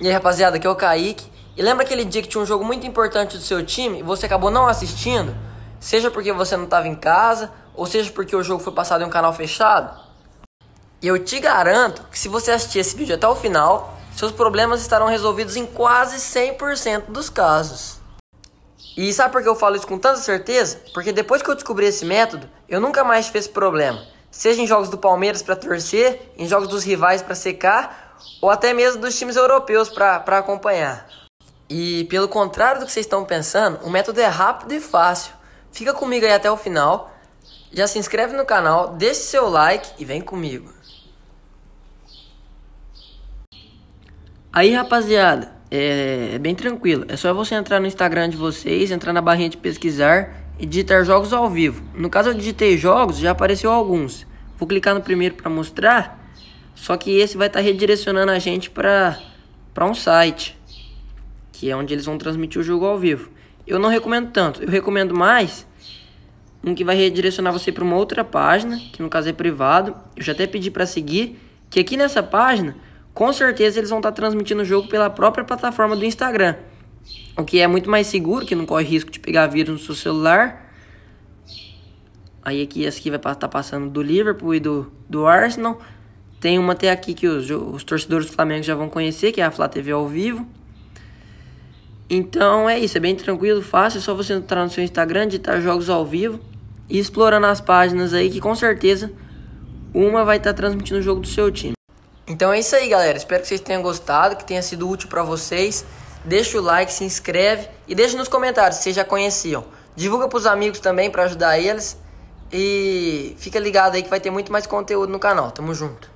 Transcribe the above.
E aí, rapaziada, aqui é o Kaique. E lembra aquele dia que tinha um jogo muito importante do seu time e você acabou não assistindo? Seja porque você não estava em casa, ou seja porque o jogo foi passado em um canal fechado? E eu te garanto que se você assistir esse vídeo até o final, seus problemas estarão resolvidos em quase 100% dos casos. E sabe por que eu falo isso com tanta certeza? Porque depois que eu descobri esse método, eu nunca mais tive esse problema. Seja em jogos do Palmeiras para torcer, em jogos dos rivais para secar ou até mesmo dos times europeus para acompanhar. E pelo contrário do que vocês estão pensando, o método é rápido e fácil. Fica comigo aí até o final. Já se inscreve no canal, deixe seu like e vem comigo. Aí, rapaziada, é, é, bem tranquilo. É só você entrar no Instagram de vocês, entrar na barrinha de pesquisar e digitar jogos ao vivo. No caso eu digitei jogos, já apareceu alguns. Vou clicar no primeiro para mostrar só que esse vai estar tá redirecionando a gente para um site, que é onde eles vão transmitir o jogo ao vivo. Eu não recomendo tanto, eu recomendo mais um que vai redirecionar você para uma outra página, que no caso é privado. Eu já até pedi para seguir, que aqui nessa página, com certeza eles vão estar tá transmitindo o jogo pela própria plataforma do Instagram. O que é muito mais seguro, que não corre risco de pegar vírus no seu celular. Aí aqui, essa aqui vai estar tá passando do Liverpool e do, do Arsenal. Tem uma até aqui que os, os torcedores do Flamengo já vão conhecer, que é a Flá TV ao vivo. Então é isso, é bem tranquilo, fácil, é só você entrar no seu Instagram, digitar jogos ao vivo e explorando as páginas aí que com certeza uma vai estar tá transmitindo o jogo do seu time. Então é isso aí, galera. Espero que vocês tenham gostado, que tenha sido útil para vocês. Deixa o like, se inscreve e deixa nos comentários se vocês já conheciam. Divulga para os amigos também para ajudar eles e fica ligado aí que vai ter muito mais conteúdo no canal. Tamo junto.